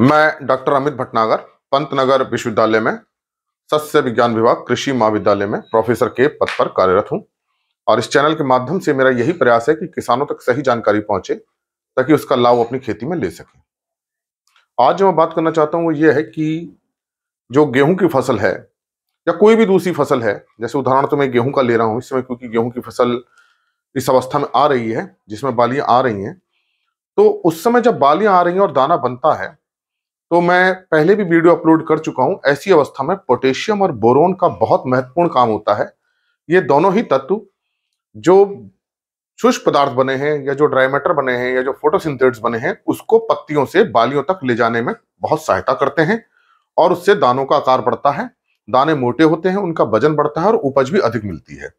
मैं डॉक्टर अमित भटनागर पंतनगर विश्वविद्यालय में सस्य विज्ञान विभाग कृषि महाविद्यालय में प्रोफेसर के पद पर कार्यरत हूँ और इस चैनल के माध्यम से मेरा यही प्रयास है कि किसानों तक सही जानकारी पहुंचे ताकि उसका लाभ अपनी खेती में ले सकें आज जो मैं बात करना चाहता हूँ वो ये है कि जो गेहूं की फसल है या कोई भी दूसरी फसल है जैसे उदाहरण तो मैं गेहूं का ले रहा हूँ इस समय क्योंकि गेहूं की फसल इस अवस्था में आ रही है जिसमें बालियां आ रही हैं तो उस समय जब बालियां आ रही हैं और दाना बनता है तो मैं पहले भी वीडियो अपलोड कर चुका हूं ऐसी अवस्था में पोटेशियम और बोरोन का बहुत महत्वपूर्ण काम होता है ये दोनों ही तत्व जो शुष्क पदार्थ बने हैं या जो ड्राई मैटर बने हैं या जो फोटोसिंथेट्स बने हैं उसको पत्तियों से बालियों तक ले जाने में बहुत सहायता करते हैं और उससे दानों का आकार बढ़ता है दाने मोटे होते हैं उनका वजन बढ़ता है और उपज भी अधिक मिलती है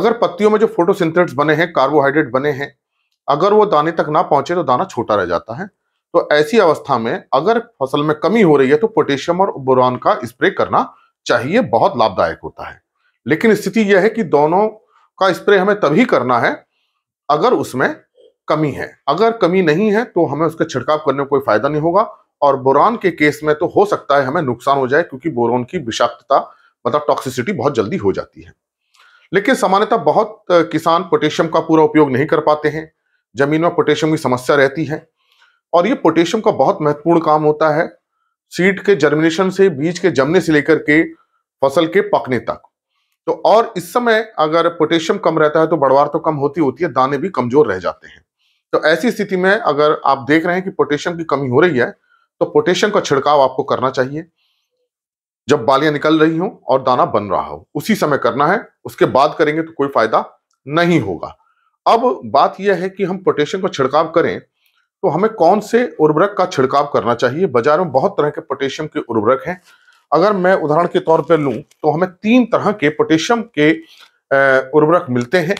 अगर पत्तियों में जो फोटोसिंथेट्स बने हैं कार्बोहाइड्रेट बने हैं अगर वो दाने तक ना पहुंचे तो दाना छोटा रह जाता है तो ऐसी अवस्था में अगर फसल में कमी हो रही है तो पोटेशियम और बोरान का स्प्रे करना चाहिए बहुत लाभदायक होता है लेकिन स्थिति यह है कि दोनों का स्प्रे हमें तभी करना है अगर उसमें कमी है अगर कमी नहीं है तो हमें उसका छिड़काव करने में कोई फायदा नहीं होगा और बोरान के केस में तो हो सकता है हमें नुकसान हो जाए क्योंकि बोरान की विषाक्तता मतलब टॉक्सिसिटी बहुत जल्दी हो जाती है लेकिन सामान्यतः बहुत किसान पोटेशियम का पूरा उपयोग नहीं कर पाते हैं जमीन में पोटेशियम की समस्या रहती है और ये पोटेशियम का बहुत महत्वपूर्ण काम होता है सीड के जर्मिनेशन से बीज के जमने से लेकर के फसल के पकने तक तो और इस समय अगर पोटेशियम कम रहता है तो बढ़वार तो कम होती होती है दाने भी कमजोर रह जाते हैं तो ऐसी स्थिति में अगर आप देख रहे हैं कि पोटेशियम की कमी हो रही है तो पोटेशियम का छिड़काव आपको करना चाहिए जब बालियां निकल रही हो और दाना बन रहा हो उसी समय करना है उसके बाद करेंगे तो कोई फायदा नहीं होगा अब बात यह है कि हम पोटेशियम का छिड़काव करें तो हमें कौन से उर्वरक का छिड़काव करना चाहिए बाजार में बहुत तरह के पोटेशियम के उर्वरक हैं अगर मैं उदाहरण के तौर पर लूं तो हमें तीन तरह के पोटेशियम के उर्वरक मिलते हैं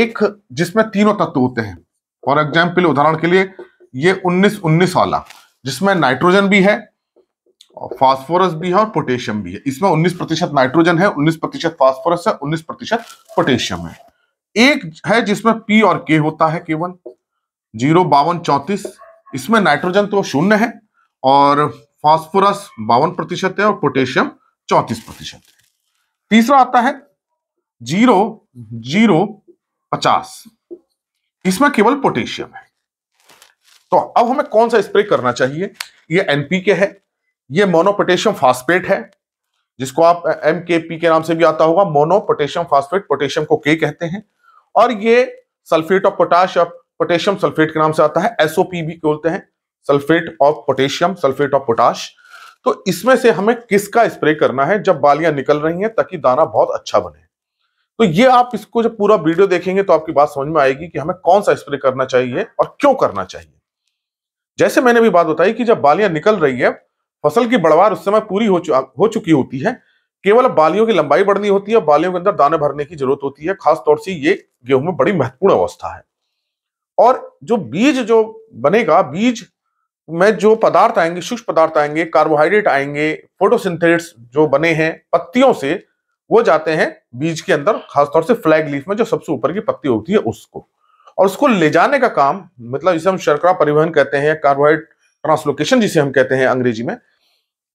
एक जिसमें तीनों तत्व होते हैं फॉर एग्जाम्पल उदाहरण के लिए ये उन्नीस उन्नीस वाला जिसमें नाइट्रोजन भी है फास्फोरस भी है और पोटेशियम भी है इसमें 19 प्रतिशत नाइट्रोजन है 19 प्रतिशत फास्फोरस है 19 प्रतिशत पोटेशियम है एक है जिसमें पी और के होता है केवल जीरो बावन चौंतीस इसमें नाइट्रोजन तो शून्य है और फास्फोरस बावन प्रतिशत है और पोटेशियम चौंतीस प्रतिशत है तीसरा आता है जीरो जीरो पचास इसमें केवल पोटेशियम है तो अब हमें कौन सा स्प्रे करना चाहिए ये एनपीके है ये मोनोपोटेशियम फास्फेट है जिसको आप एम के पी के नाम से भी आता होगा मोनो पोटेशियम फास्फेट पोटेशियम को के कहते हैं और ये सल्फेट ऑफ पोटाश या पोटेशियम सल्फेट के नाम से आता है एसओपी भी बोलते हैं sulphate of potassium sulphate of potash तो इसमें से हमें किसका स्प्रे करना है जब बालियां निकल रही हैं ताकि दाना बहुत अच्छा बने तो ये आप इसको जब पूरा वीडियो देखेंगे तो आपकी बात समझ में आएगी कि हमें कौन सा स्प्रे करना चाहिए और क्यों करना चाहिए जैसे मैंने भी बात बताई कि जब बालियां निकल रही है फसल की बढ़वार उस समय पूरी हो, चु, हो चुकी होती है केवल बालियों की लंबाई बढ़नी होती है बालियों के अंदर दाने भरने की जरूरत होती है खासतौर से ये गेहूं में बड़ी महत्वपूर्ण अवस्था है और जो बीज जो बनेगा बीज में जो पदार्थ आएंगे सूक्ष्म पदार्थ आएंगे कार्बोहाइड्रेट आएंगे फोटोसिंथेटिक्स जो बने हैं पत्तियों से वो जाते हैं बीज के अंदर खासतौर से फ्लैग लीफ में जो सबसे ऊपर की पत्ती होती है उसको और उसको ले जाने का काम मतलब जिसे हम शर्करा परिवहन कहते हैं कार्बोहाइड्रेट ट्रांसलोकेशन जिसे हम कहते हैं अंग्रेजी में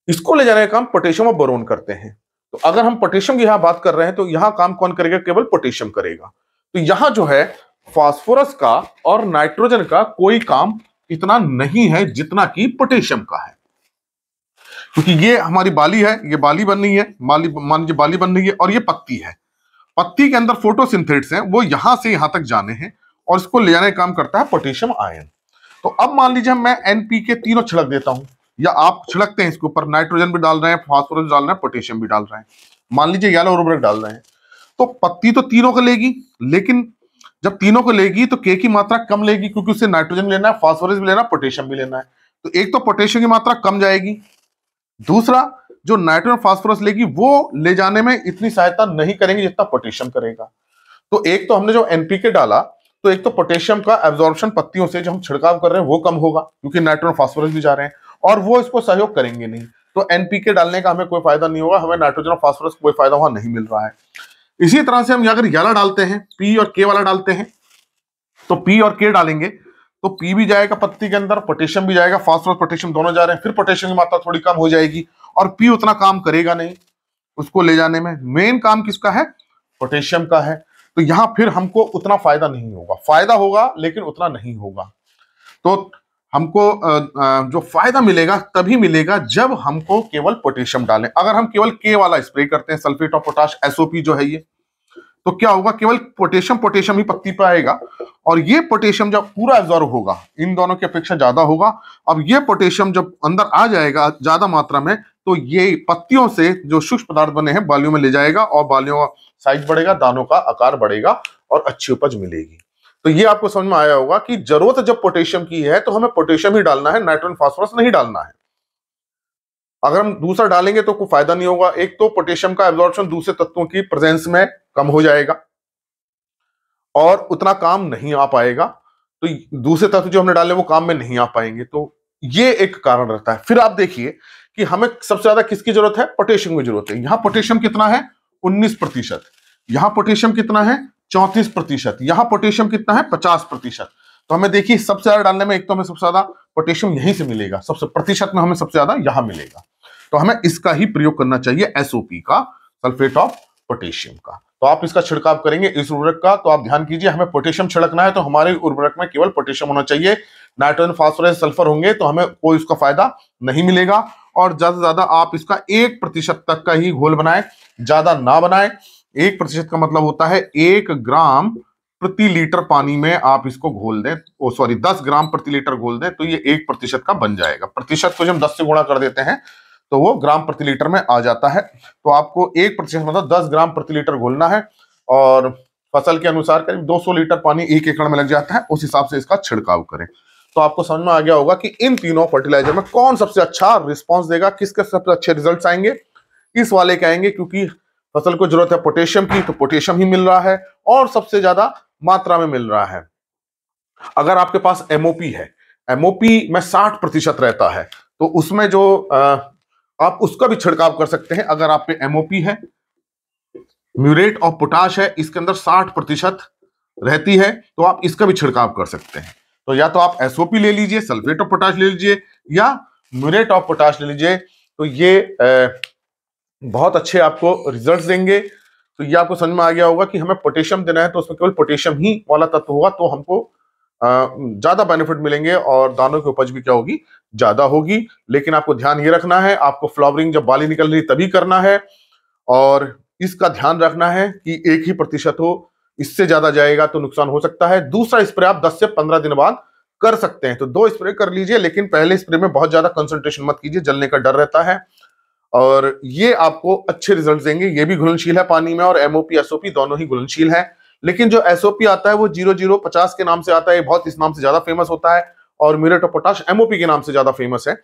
इसको ले जाने का काम पोटेशियम और बोरोन करते हैं तो अगर हम पोटेशियम की यहां बात कर रहे हैं तो यहां काम कौन करेगा केवल पोटेशियम करेगा तो यहां जो है फास्फोरस का और नाइट्रोजन का कोई काम इतना नहीं है जितना कि पोटेशियम का है क्योंकि ये हमारी बाली है ये बाली बन रही है मान लीजिए बाली बन रही है और ये पत्ती है पत्ती के अंदर फोटोसिंथेट्स हैं वो यहां से यहां तक जाने हैं और इसको ले जाने का काम करता है पोटेशियम आयन तो अब मान लीजिए मैं एनपी के तीनों छिड़क देता हूं या आप छिड़कते हैं इसके ऊपर नाइट्रोजन भी डाल रहे हैं फॉस्फोरस डाल रहे हैं पोटेशियम भी डाल रहे हैं मान लीजिए येलो उर्वरक डाल रहे हैं तो पत्ती तो तीनों का लेगी लेकिन जब तीनों को लेगी तो के की मात्रा कम लेगी क्योंकि उसे नाइट्रोजन लेना है फॉस्फोरस भी लेना है पोटेशियम भी लेना है तो एक तो पोटेशियम की मात्रा कम जाएगी दूसरा जो नाइट्रोजन फॉस्फोरस लेगी वो ले जाने में इतनी सहायता नहीं करेंगे जितना पोटेशियम करेगा तो एक तो हमने जो एनपीके डाला तो एक तो पोटेशियम का एब्जॉर्बन पत्तियों से जो हम छिड़काव कर रहे हैं वो कम होगा क्योंकि नाइट्रोजन फॉस्फोरस भी जा रहे हैं और वो इसको सहयोग करेंगे नहीं तो एनपीके डालने का हमें कोई फायदा नहीं होगा हमें नाइट्रोजन और फॉस्फोरस कोई फायदा वहां नहीं मिल रहा है इसी तरह से हम अगर ग्यारह डालते हैं पी और के वाला डालते हैं तो पी और के डालेंगे तो पी भी जाएगा पत्ती के अंदर पोटेशियम भी जाएगा फास्फोरस पोटेशियम दोनों जा रहे हैं फिर पोटेशियम की मात्रा थोड़ी कम हो जाएगी और पी उतना काम करेगा नहीं उसको ले जाने में मेन काम किसका है पोटेशियम का है तो यहां फिर हमको उतना फायदा नहीं होगा फायदा होगा लेकिन उतना नहीं होगा तो हमको जो फायदा मिलेगा तभी मिलेगा जब हमको केवल पोटेशियम डालें अगर हम केवल के वाला स्प्रे करते हैं सल्फेट ऑफ पोटाश एसओपी जो है ये तो क्या होगा केवल पोटेशियम पोटेशियम ही पत्ती पर आएगा और ये पोटेशियम जब पूरा एब्जॉर्व होगा इन दोनों की अपेक्षा ज्यादा होगा अब ये पोटेशियम जब अंदर आ जाएगा ज्यादा मात्रा में तो ये पत्तियों से जो सूक्ष्म पदार्थ बने हैं बालियों में ले जाएगा और बालियों का साइज बढ़ेगा दानों का आकार बढ़ेगा और अच्छी उपज मिलेगी तो ये आपको समझ में आया होगा कि जरूरत जब पोटेशियम की है तो हमें पोटेशियम ही डालना है नाइट्रोजन फास्फोरस नहीं डालना है अगर हम दूसरा डालेंगे तो कोई फायदा नहीं होगा एक तो पोटेशियम का एब्जॉर्प्शन दूसरे तत्वों की प्रेजेंस में कम हो जाएगा और उतना काम नहीं आ पाएगा तो दूसरे तत्व जो हमने डाले वो काम में नहीं आ पाएंगे तो ये एक कारण रहता है फिर आप देखिए कि हमें सबसे ज्यादा किसकी जरूरत है पोटेशियम की जरूरत है यहां पोटेशियम कितना है उन्नीस प्रतिशत यहां पोटेशियम कितना है चौंतीस प्रतिशत यहां पोटेशियम कितना है पचास प्रतिशत तो हमें देखिए सबसे ज्यादा डालने में एक तो हमें सबसे ज्यादा पोटेशियम यहीं से मिलेगा सबसे प्रतिशत में हमें सबसे ज्यादा यहां मिलेगा तो हमें इसका ही प्रयोग करना चाहिए एसओपी का सल्फेट ऑफ पोटेशियम का तो आप इसका छिड़काव करेंगे इस उर्वरक का तो आप ध्यान कीजिए हमें पोटेशियम छिड़कना है तो हमारे उर्वरक में केवल पोटेशियम होना चाहिए नाइट्रोजन फास्फोरस सल्फर होंगे तो हमें कोई उसका फायदा नहीं मिलेगा और ज्यादा से ज्यादा आप इसका एक प्रतिशत तक का ही घोल बनाए ज्यादा ना बनाए एक प्रतिशत का मतलब होता है एक ग्राम प्रति लीटर पानी में आप इसको घोल दें ओ सॉरी दस ग्राम प्रति लीटर घोल दें तो ये एक प्रतिशत का बन जाएगा प्रतिशत को तो जब दस से गुणा कर देते हैं तो वो ग्राम प्रति लीटर में आ जाता है तो आपको एक प्रतिशत मतलब दस ग्राम प्रति लीटर घोलना है और फसल के अनुसार करीब दो लीटर पानी एक एकड़ में लग जाता है उस हिसाब से इसका छिड़काव करें तो आपको समझ में आ गया होगा कि इन तीनों फर्टिलाइजर में कौन सबसे अच्छा रिस्पॉन्स देगा किसके सबसे अच्छे रिजल्ट आएंगे इस वाले के आएंगे क्योंकि फसल को जरूरत है पोटेशियम की तो पोटेशियम ही मिल रहा है और सबसे ज्यादा मात्रा में मिल रहा है अगर आपके पास एमओपी है एमओपी में साठ प्रतिशत रहता है तो उसमें जो आप उसका भी छिड़काव कर सकते हैं अगर आप पे एमओपी है म्यूरेट ऑफ पोटाश है इसके अंदर साठ प्रतिशत रहती है तो आप इसका भी छिड़काव कर सकते हैं तो या तो आप एसओपी ले लीजिए सल्फेट ऑफ पोटाश ले लीजिए या म्यूरेट ऑफ पोटाश ले लीजिए तो ये बहुत अच्छे आपको रिजल्ट देंगे तो ये आपको समझ में आ गया होगा कि हमें पोटेशियम देना है तो उसमें केवल पोटेशियम ही वाला तत्व होगा तो हमको ज़्यादा बेनिफिट मिलेंगे और दानों की उपज भी क्या होगी ज़्यादा होगी लेकिन आपको ध्यान ये रखना है आपको फ्लावरिंग जब बाली निकल रही तभी करना है और इसका ध्यान रखना है कि एक ही प्रतिशत हो इससे ज़्यादा जाएगा तो नुकसान हो सकता है दूसरा स्प्रे आप दस से पंद्रह दिन बाद कर सकते हैं तो दो स्प्रे कर लीजिए लेकिन पहले स्प्रे में बहुत ज़्यादा कंसंट्रेशन मत कीजिए जलने का डर रहता है और ये आपको अच्छे रिजल्ट देंगे ये भी घुलनशील है पानी में और एमओपी एसओपी दोनों ही घुलनशील है लेकिन जो एसओपी आता है वो जीरो जीरो पचास के नाम से आता है बहुत इस नाम से ज्यादा फेमस होता है और मिरेट पोटाश एमओपी के नाम से ज्यादा फेमस है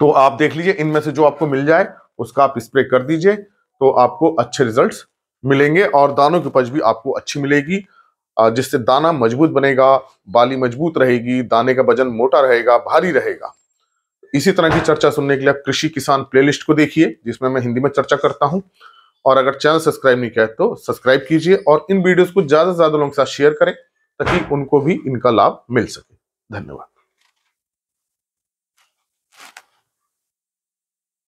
तो आप देख लीजिए इनमें से जो आपको मिल जाए उसका आप स्प्रे कर दीजिए तो आपको अच्छे रिजल्ट मिलेंगे और दानों की उपज भी आपको अच्छी मिलेगी जिससे दाना मजबूत बनेगा बाली मजबूत रहेगी दाने का वजन मोटा रहेगा भारी रहेगा इसी तरह की चर्चा सुनने के लिए आप कृषि किसान प्लेलिस्ट को देखिए जिसमें मैं हिंदी में चर्चा करता हूं और अगर चैनल सब्सक्राइब नहीं किया है तो सब्सक्राइब कीजिए और इन वीडियोस को ज्यादा से ज्यादा लोगों के साथ शेयर करें ताकि उनको भी इनका लाभ मिल सके धन्यवाद